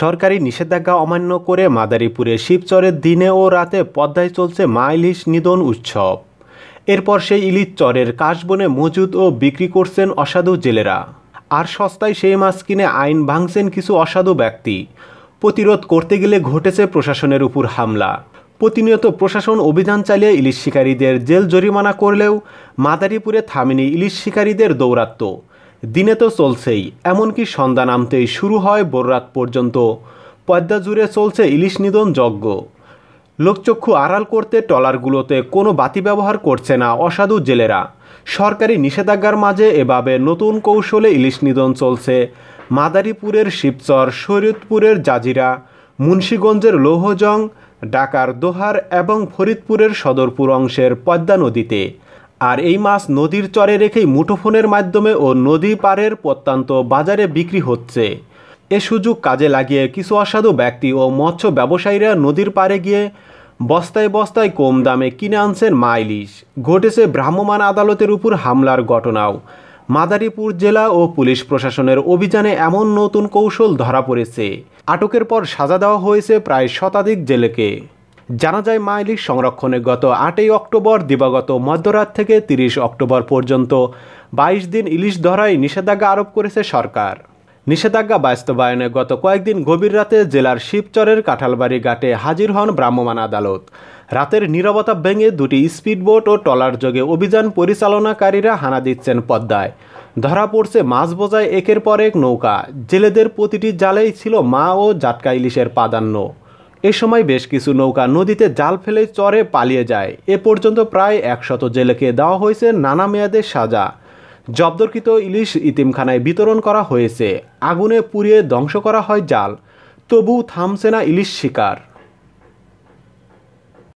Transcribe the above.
সরকারি নিষেধাজ্ঞা অমান্য করে মাদারীপুরে শিবচরের দিনে ও রাতে পদ্মায় চলছে মাইলিশ নিধন উৎসব এরপর সেই ইলিশ চরের কাশবনে মজুদ ও বিক্রি করছেন অসাধু জেলেরা আর সস্তায় সেই মাছ কিনে আইন ভাঙছেন কিছু অসাধু ব্যক্তি প্রতিরোধ করতে গেলে ঘটেছে প্রশাসনের উপর হামলা প্রতিনিয়ত প্রশাসন অভিযান চালিয়ে ইলিশ শিকারীদের জেল জরিমানা করলেও মাদারীপুরে থামেনি ইলিশ শিকারীদের দৌরাত্ম্য দিনে তো চলছেই এমনকি সন্ধ্যা নামতেই শুরু হয় বোররাত পর্যন্ত পদ্মা জুড়ে চলছে ইলিশ নিধন যজ্ঞ লোকচক্ষু আড়াল করতে টলারগুলোতে কোনো বাতি ব্যবহার করছে না অসাধু জেলেরা সরকারি নিষেধাজ্ঞার মাঝে এভাবে নতুন কৌশলে ইলিশ নিধন চলছে মাদারীপুরের শিবচর শরীয়তপুরের জাজিরা মুন্সীগঞ্জের লৌহজং ঢাকার দোহার এবং ফরিদপুরের সদরপুর অংশের পদ্মা নদীতে আর এই মাছ নদীর চরে রেখেই মুঠোফোনের মাধ্যমে ও নদী পারের প্রত্যন্ত বাজারে বিক্রি হচ্ছে এ সুযোগ কাজে লাগিয়ে কিছু অসাধু ব্যক্তি ও মৎস্য ব্যবসায়ীরা নদীর পাড়ে গিয়ে বস্তায় বস্তায় কম দামে কিনে আনছেন মাইলিশ ঘটেছে ভ্রাম্যমাণ আদালতের উপর হামলার ঘটনাও মাদারীপুর জেলা ও পুলিশ প্রশাসনের অভিযানে এমন নতুন কৌশল ধরা পড়েছে আটকের পর সাজা দেওয়া হয়েছে প্রায় শতাধিক জেলেকে জানা যায় মাইলিক সংরক্ষণে গত আটই অক্টোবর দিবাগত মধ্যরাত থেকে তিরিশ অক্টোবর পর্যন্ত বাইশ দিন ইলিশ ধরায় নিষেধাজ্ঞা আরোপ করেছে সরকার নিষেধাজ্ঞা বাস্তবায়নে গত কয়েকদিন গভীর রাতে জেলার শিবচরের কাঁঠালবাড়ি ঘাটে হাজির হন ভ্রাম্যমাণ আদালত রাতের নিরবতা ভেঙে দুটি স্পিডবোট ও টলার যোগে অভিযান পরিচালনাকারীরা হানা দিচ্ছেন পদ্মায় ধরা পড়ছে মাছ বোঝায় একের পর এক নৌকা জেলেদের প্রতিটি জালেই ছিল মা ও জাটকা ইলিশের প্রাধান্য এ সময় বেশ কিছু নৌকা নদীতে জাল ফেলে চরে পালিয়ে যায় এ পর্যন্ত প্রায় একশত জেলেকে দেওয়া হয়েছে নানা মেয়াদের সাজা জব্দকৃত ইলিশ ইতিমখানায় বিতরণ করা হয়েছে আগুনে পুড়িয়ে ধ্বংস করা হয় জাল তবু থামছে না ইলিশ শিকার